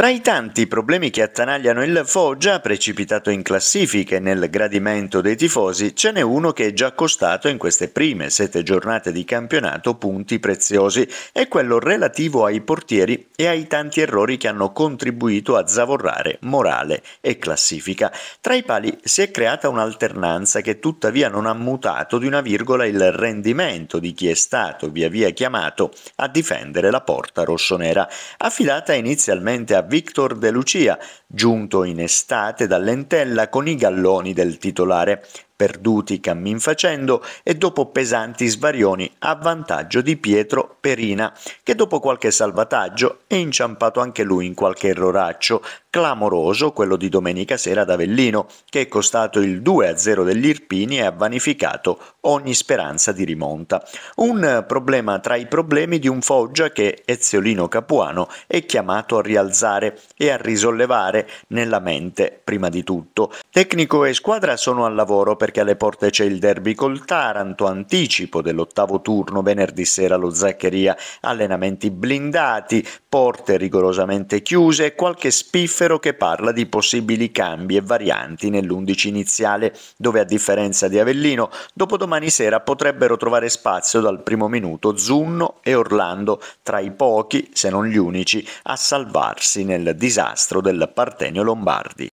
Tra i tanti problemi che attanagliano il Foggia, precipitato in classifiche nel gradimento dei tifosi, ce n'è uno che è già costato in queste prime sette giornate di campionato punti preziosi, è quello relativo ai portieri e ai tanti errori che hanno contribuito a zavorrare morale e classifica, tra i pali si è creata un'alternanza che tuttavia non ha mutato di una virgola il rendimento di chi è stato via via chiamato a difendere la porta rossonera, affidata inizialmente a Victor De Lucia, giunto in estate da Lentella con i galloni del titolare perduti cammin facendo e dopo pesanti svarioni a vantaggio di Pietro Perina, che dopo qualche salvataggio è inciampato anche lui in qualche erroraccio, clamoroso quello di domenica sera ad Avellino, che è costato il 2-0 degli Irpini e ha vanificato ogni speranza di rimonta. Un problema tra i problemi di un Foggia che Eziolino Capuano è chiamato a rialzare e a risollevare nella mente prima di tutto. Tecnico e squadra sono al lavoro per perché alle porte c'è il derby col Taranto, anticipo dell'ottavo turno venerdì sera lo Zaccheria, allenamenti blindati, porte rigorosamente chiuse e qualche spiffero che parla di possibili cambi e varianti nell'undici iniziale, dove a differenza di Avellino, dopodomani sera potrebbero trovare spazio dal primo minuto Zunno e Orlando, tra i pochi, se non gli unici, a salvarsi nel disastro del Partenio Lombardi.